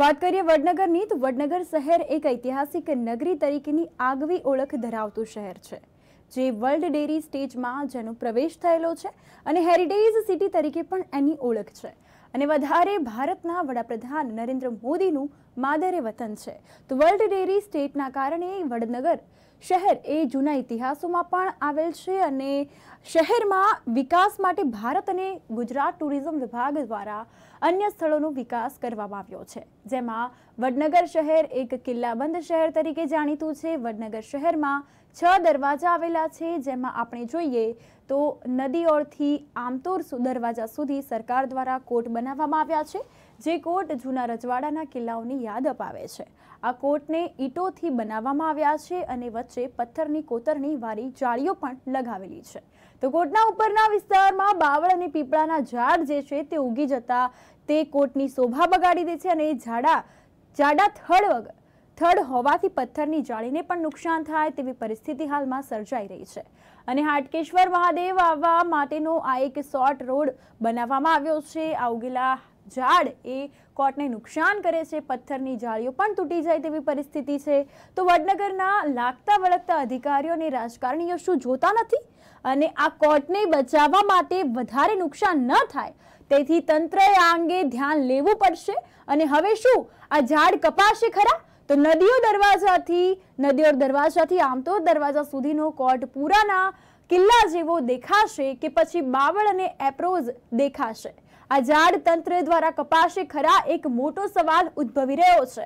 વાત કરીએ વડનગરની તો વડનગર શહેર એક ઐતિહાસિક નગરી તરીકેની આગવી ઓળખ ધરાવતું શહેર છે જે વર્લ્ડ ડેરી સ્ટેજમાં જેનો પ્રવેશ થયેલો છે અને હેરિટેજ સિટી તરીકે પણ એની ઓળખ છે અને વધારે ભારતના વડાપ્રધાન નરેન્દ્ર મોદીનું માદરે વતન છે તો વર્લ્ડ ડેરી સ્ટેટના કારણે વડનગર શહેર એ જૂના ઇતિહાસોમાં પણ આવેલ છે અને શહેરમાં વિકાસ માટે ભારત અને ગુજરાત ટુરિઝમ વિભાગ દ્વારા અન્ય સ્થળોનો વિકાસ કરવામાં આવ્યો છે જેમાં વડનગર શહેર એક કિલ્લાબંધ શહેર તરીકે જાણીતું છે વડનગર શહેરમાં છ દરવાજા આવેલા છે જેમાં આપણે જોઈએ તો નદીઓળથી આમતોર દરવાજા સુધી સરકાર દ્વારા કોટ બનાવવામાં આવ્યા છે જે કોટ જૂના રજવાડાના કિલ્લાઓની યાદ અપાવે છે આ કોટને ઈંટોથી બનાવવામાં આવ્યા છે અને વચ્ચે પથ્થરની કોતરની વારી જાળીઓ પણ લગાવેલી છે તો કોટના ઉપરના વિસ્તારમાં બાવળ અને પીપળાના ઝાડ જે છે તે ઉગી જતા તે કોટની શોભા બગાડી દે છે અને ઝાડા જાડા થડ વગર થડ હોવાથી પથ્થરની જાળીને પણ નુકસાન થાય તેવી પરિસ્થિતિ હાલમાં સર્જાઈ રહી છે અને હાટકેશ્વર મહાદેવ આવવા માટેનો આ એક શોર્ટ રોડ બનાવવામાં આવ્યો છે આ ઉગેલા ઝાડ એ કોર્ટને નુકસાન કરે છે પથ્થરની જાળીઓ પણ તૂટી જાય તેવી પરિસ્થિતિ છે તો વડનગરના લાગતા વળગતા અધિકારીઓ અને રાજકારણીઓ શું જોતા નથી અને આ કોર્ટને બચાવવા માટે વધારે નુકસાન ન થાય તેથી તંત્રએ આ અંગે ધ્યાન લેવું પડશે અને હવે શું આ ઝાડ કપાશે ખરા તો નદીઓ દરવાજાથી નદીઓ દરવાજાથી આમ તો દરવાજા સુધીનો કોર્ટ પૂરાના કિલ્લા જેવો દેખાશે કે પછી બાવળ અને એપ્રોઝ દેખાશે આ ઝાડ તંત્ર દ્વારા કપાશે ખરા એક મોટો સવાલ ઉદ્ભવી રહ્યો છે